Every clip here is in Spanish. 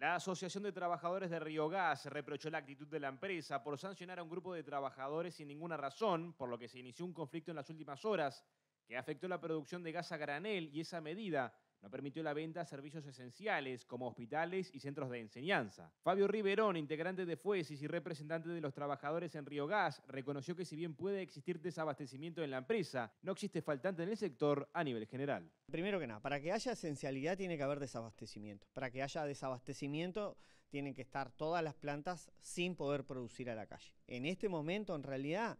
La Asociación de Trabajadores de Río Gas reprochó la actitud de la empresa por sancionar a un grupo de trabajadores sin ninguna razón, por lo que se inició un conflicto en las últimas horas que afectó la producción de gas a granel y esa medida no permitió la venta a servicios esenciales como hospitales y centros de enseñanza. Fabio Riverón, integrante de Fuesis y representante de los trabajadores en Río Gas, reconoció que si bien puede existir desabastecimiento en la empresa, no existe faltante en el sector a nivel general. Primero que nada, para que haya esencialidad tiene que haber desabastecimiento. Para que haya desabastecimiento tienen que estar todas las plantas sin poder producir a la calle. En este momento, en realidad,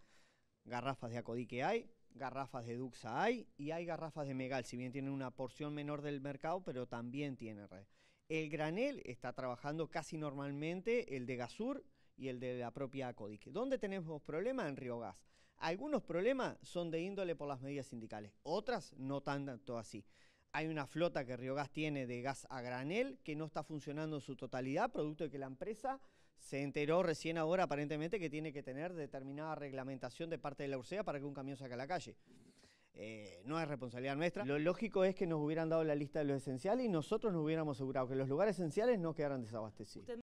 garrafas de acodí que hay, garrafas de Duxa hay y hay garrafas de Megal, si bien tienen una porción menor del mercado, pero también tienen red. El granel está trabajando casi normalmente, el de Gasur y el de la propia códice ¿Dónde tenemos problemas? En Río Gas. Algunos problemas son de índole por las medidas sindicales, otras no tanto así hay una flota que Riogas tiene de gas a granel que no está funcionando en su totalidad, producto de que la empresa se enteró recién ahora aparentemente que tiene que tener determinada reglamentación de parte de la URSEA para que un camión saque a la calle. Eh, no es responsabilidad nuestra. Lo lógico es que nos hubieran dado la lista de lo esenciales y nosotros nos hubiéramos asegurado que los lugares esenciales no quedaran desabastecidos.